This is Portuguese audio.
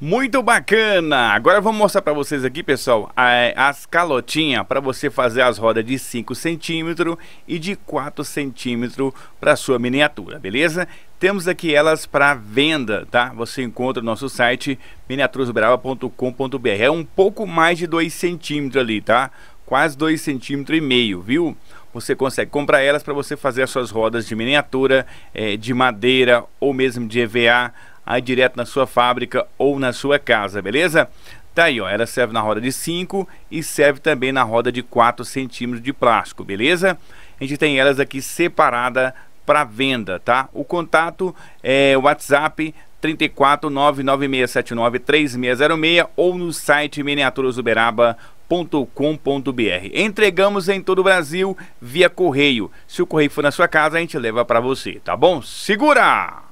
Muito bacana! Agora vou mostrar para vocês aqui, pessoal, as calotinhas para você fazer as rodas de 5 centímetros e de 4 centímetros para sua miniatura, beleza? Temos aqui elas para venda, tá? Você encontra no nosso site miniaturasbrava.com.br. É um pouco mais de 2 centímetros ali, tá? Quase 2 centímetros e meio, viu? Você consegue comprar elas para você fazer as suas rodas de miniatura, é, de madeira ou mesmo de EVA aí direto na sua fábrica ou na sua casa, beleza? Tá aí, ó, ela serve na roda de 5 e serve também na roda de 4 centímetros de plástico, beleza? A gente tem elas aqui separada para venda, tá? O contato é o WhatsApp 34996793606 ou no site miniaturasuberaba.com.br. Entregamos em todo o Brasil via correio. Se o correio for na sua casa, a gente leva para você, tá bom? Segura!